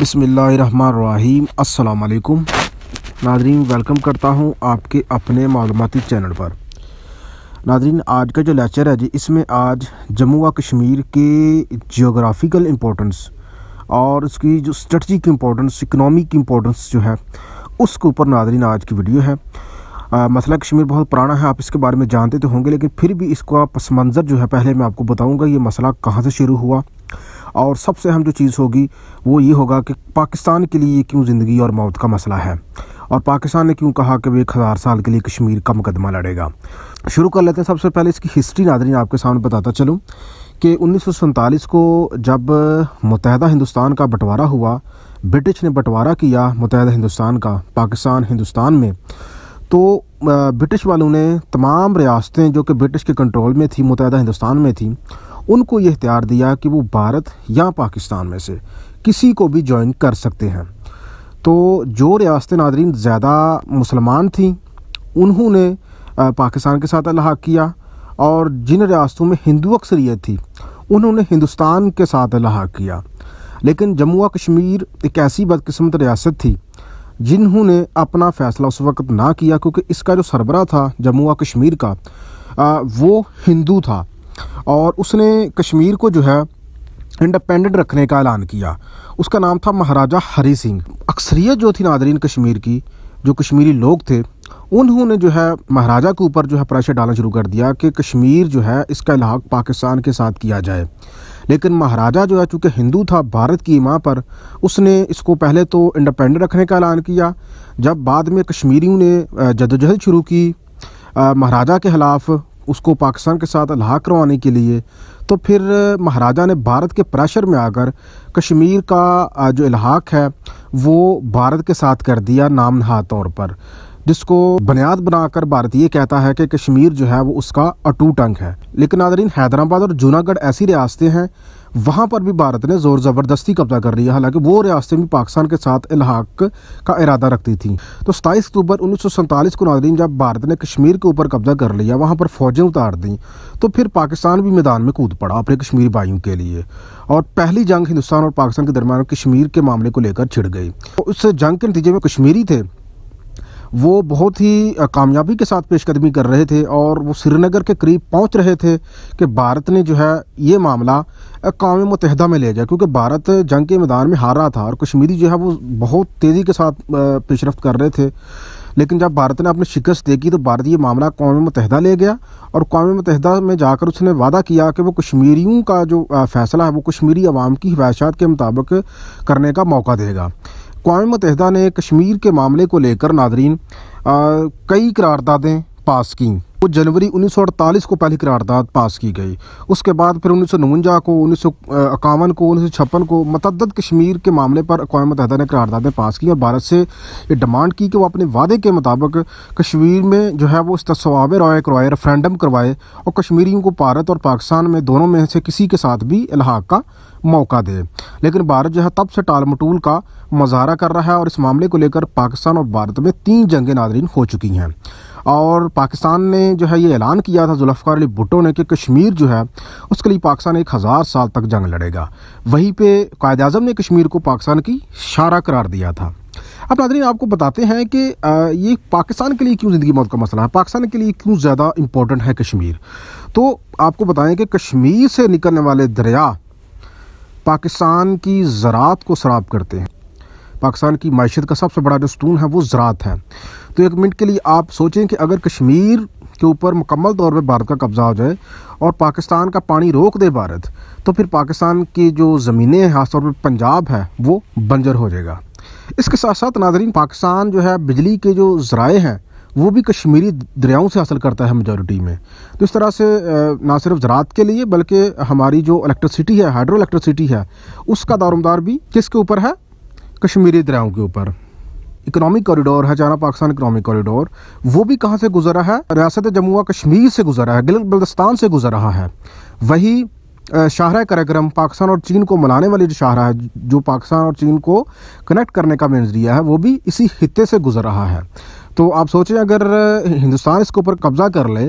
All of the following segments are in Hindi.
बसमीम अल्लाम नादरीन वेलकम करता हूँ आपके अपने मालूमती चैनल पर नादरीन आज का जो लेक्चर है जी इसमें आज जम्मू व कश्मीर के जियोग्राफिकल इम्पोर्टेंस और उसकी जो स्ट्रेटजिक इम्पोर्टेंस इकनॉमिक इम्पोर्टेंस जो है उसके ऊपर नादरीन आज की वीडियो है आ, मसला कश्मीर बहुत पुराना है आप इसके बारे में जानते तो होंगे लेकिन फिर भी इसका पस मंज़र जो है पहले मैं आपको बताऊँगा ये मसला कहाँ से शुरू हुआ और सबसे अहम जो चीज़ होगी वो ये होगा कि पाकिस्तान के लिए क्यों ज़िंदगी और मौत का मसला है और पाकिस्तान ने क्यों कहा कि वे एक हज़ार साल के लिए कश्मीर का मुकदमा लड़ेगा शुरू कर लेते हैं सबसे पहले इसकी हिस्ट्री नादरी आपके सामने बताता चलूँ कि उन्नीस को जब मुतहदा हिंदुस्तान का बंटवारा हुआ ब्रिटिश ने बंटवारा किया मुतहदा हिंदुस्तान का पाकिस्तान हिंदुस्तान में तो ब्रिटिश वालों ने तमाम रियासतें जो कि ब्रिटिश के कंट्रोल में थी मुतहदा हिंदुस्तान में थी उनको ये इख्तियार दिया कि वो भारत या पाकिस्तान में से किसी को भी ज्वाइन कर सकते हैं तो जो रियासत नादरीन ज़्यादा मुसलमान थी उन्होंने पाकिस्तान के साथ अलहाक किया और जिन रियासतों में हिंदू अक्सरियत थी उन्होंने हिंदुस्तान के साथ अलहक किया लेकिन जम्मू और कश्मीर एक ऐसी बदकस्मत रियासत थी जिन्होंने अपना फ़ैसला उस वक्त ना किया क्योंकि इसका जो सरबरा था जम्मू और कश्मीर का वो हिंदू था और उसने कश्मीर को जो है इंडिपेंडेंट रखने का ऐलान किया उसका नाम था महाराजा हरी सिंह अक्सरियत जो थी नादरीन कश्मीर की जो कश्मीरी लोग थे उन्होंने जो है महाराजा के ऊपर जो है प्रेशर डालना शुरू कर दिया कि कश्मीर जो है इसका इलाक पाकिस्तान के साथ किया जाए लेकिन महाराजा जो है चूँकि हिंदू था भारत की माँ पर उसने इसको पहले तो इंडिपेंडेंट रखने का ऐलान किया जब बाद में कश्मीरियों ने जदोजहद शुरू की महाराजा के ख़िलाफ़ उसको पाकिस्तान के साथ अलहा करवाने के लिए तो फिर महाराजा ने भारत के प्रेशर में आकर कश्मीर का जो इलाहाक है वो भारत के साथ कर दिया नाम नहा तौर पर जिसको बुनियाद बनाकर भारत ये कहता है कि कश्मीर जो है वो उसका अटूट अंग है लेकिन नादरीन हैदराबाद और जूनागढ़ ऐसी रियासतें हैं वहाँ पर भी भारत ने ज़ोर ज़बरदस्ती कब्जा कर लिया हालांकि वो रियासतें भी पाकिस्तान के साथ इलाहाक का इरादा रखती थी तो सताईस अक्टूबर उन्नीस को नादरीन जब भारत ने कश्मीर के ऊपर कब्जा कर लिया वहाँ पर फौजें उतार दी तो फिर पाकिस्तान भी मैदान में कूद पड़ा अपने कश्मीरी भाइयों के लिए और पहली जंग हिंदुस्तान और पाकिस्तान के दरमियान कश्मीर के मामले को लेकर छिड़ गई तो उस जंग के नतीजे में कश्मीरी थे वो बहुत ही कामयाबी के साथ पेशकदमी कर रहे थे और वो श्रीनगर के करीब पहुंच रहे थे कि भारत ने जो है ये मामला कौम मतहदा में ले जाए क्योंकि भारत जंग के मैदान में हार रहा था और कश्मीरी जो है वो बहुत तेज़ी के साथ पेशरफ कर रहे थे लेकिन जब भारत ने अपनी शिकस्त देखी तो भारत ये मामला कौम मतहदा ले गया और कौम मतहदा में जाकर उसने वादा किया कि वो कश्मीरियों का जो फ़ैसला है वो कश्मीरी आवाम की हवाशात के मुताबिक करने का मौका देगा अकवा मतहदा ने कश्मीर के मामले को लेकर नादरीन कई करारदादें पास कं वो जनवरी 1948 को पहली करारदाद पास की गई उसके बाद फिर उन्नीस को उन्नीस इक्यावन को उन्नीस को मतदद कश्मीर के मामले पर अकवा मतहदा ने करारदादें पास की और भारत से ये डिमांड की कि वो अपने वादे के मुताबिक कश्मीर में जो है वो इस्तवाब रॉय करवाए रेफरेंडम करवाए और कश्मीरियों को भारत और पाकिस्तान में दोनों में से किसी के साथ भी इलाहा का मौका दे लेकिन भारत जो है तब से टाल मटूल का मुजाहरा कर रहा है और इस मामले को लेकर पाकिस्तान और भारत में तीन जंगें नादरीन हो चुकी हैं और पाकिस्तान ने जो है ये ऐलान किया था जुल्फ़ार अली भुटो ने कि कश्मीर जो है उसके लिए पाकिस्तान एक हज़ार साल तक जंग लड़ेगा वहीं पर कायद अजम ने कश्मीर को पाकिस्तान की शारा करार दिया था अब नादरी आपको बताते हैं कि ये पाकिस्तान के लिए क्यों ज़िंदगी मौत का मसला है पाकिस्तान के लिए क्यों ज़्यादा इम्पोर्टेंट है कश्मीर तो आपको बताएं कि कश्मीर से निकलने वाले दरिया पाकिस्तान की ज़रात को शराब करते हैं पाकिस्तान की मीशत का सबसे बड़ा दस्तून है वो ज़रात है तो एक मिनट के लिए आप सोचें कि अगर कश्मीर के ऊपर मुकम्मल तौर पर भारत का कब्ज़ा हो जाए और पाकिस्तान का पानी रोक दे भारत तो फिर पाकिस्तान की जो ज़मीनें हैं खासतौर पर पंजाब है वो बंजर हो जाएगा इसके साथ साथ नाजरीन पाकिस्तान जो है बिजली के जो ज़राए हैं वो भी कश्मीरी दरियाओं से हासिल करता है मेजोरिटी में तो इस तरह से ना सिर्फ ज़रात के लिए बल्कि हमारी जो इलेक्ट्रिसिटी है हाइड्रो इलेक्ट्रिसिटी है उसका दारोमदार भी किसके ऊपर है कश्मीरी दरियाओं के ऊपर इकोनॉमिक कॉरिडोर है चाइना पाकिस्तान इकोनॉमिक कॉरिडोर वो भी कहाँ से गुजरा है रियासत जम्मू कश्मीर से गुजरा है गिलगित बल्दिस्तान से गुजर रहा है वही शाहरा कार्यक्रम पाकिस्तान और चीन को मिलाने वाली जो शाहरा है जो पाकिस्तान और चीन को कनेक्ट करने का मेन है वो भी इसी खत्े से गुजर रहा है तो आप सोचें अगर हिंदुस्तान इसके ऊपर कब्ज़ा कर ले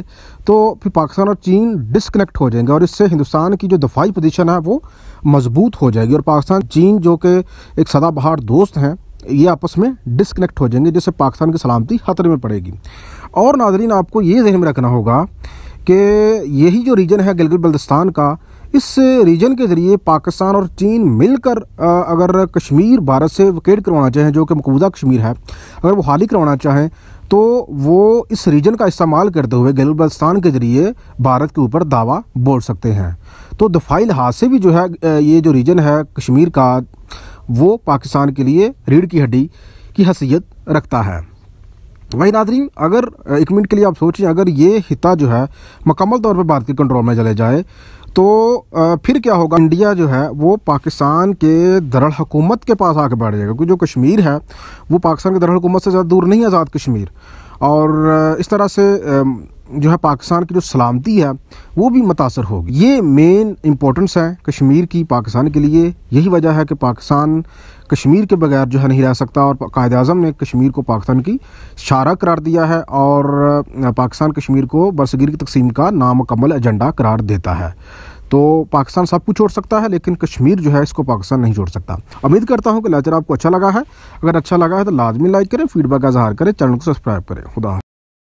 तो फिर पाकिस्तान और चीन डिसकनेक्ट हो जाएंगे और इससे हिंदुस्तान की जो दफाई पोजीशन है वो मजबूत हो जाएगी और पाकिस्तान चीन जो कि एक सदाबहार दोस्त हैं ये आपस में डिसकनेक्ट हो जाएंगे जिससे पाकिस्तान की सलामती खतरे में पड़ेगी और नाजरीन आपको ये जहन में रखना होगा कि यही जो रीजन है गिलगित बल्दिस्तान का इस रीजन के ज़रिए पाकिस्तान और चीन मिलकर अगर कश्मीर भारत से वकेट करवाना चाहें जो कि मकबूजा कश्मीर है अगर वो हाली करवाना चाहें तो वो इस रीजन का इस्तेमाल करते हुए गिलगित बल्दिस्तान के ज़रिए भारत के ऊपर दावा बोल सकते हैं तो दफाई लिहाज से भी जो है ये जो रीजन है कश्मीर का वो पाकिस्तान के लिए रीढ़ की हड्डी की हैसियत रखता है तो वही नादरी अगर एक मिनट के लिए आप सोचें अगर ये हिता जो है मकम्मल तौर पर भारत के कंट्रोल में चले जाए तो फिर क्या होगा इंडिया जो है वो पाकिस्तान के दरल हकूमत के पास आके बैठ जाएगा क्योंकि जो कश्मीर है वो पाकिस्तान के दरल हकूमत से ज़्यादा दूर नहीं है आज़ाद कश्मीर और इस तरह से जो है पाकिस्तान की जो सलामती है वो भी मुतासर होगी ये मेन इम्पोर्टेंस है कश्मीर की पाकिस्तान के लिए यही वजह है कि पाकिस्तान कश्मीर के बगैर जो है नहीं रह सकता और कायद अजम ने कश्मीर को पाकिस्तान की शारा करार दिया है और पाकिस्तान कश्मीर को बरसगीर की तकसीम का नामकमल एजेंडा करार देता है तो पाकिस्तान सब कुछ छोड़ सकता है लेकिन कश्मीर जो है इसको पाकिस्तान नहीं छोड़ सकता उम्मीद करता हूँ कि लेक्चर आपको अच्छा लगा है अगर अच्छा लगा है तो लाजमी लाइक करें फीडबैक का इजहार करें चैनल को सब्सक्राइब करें खुदा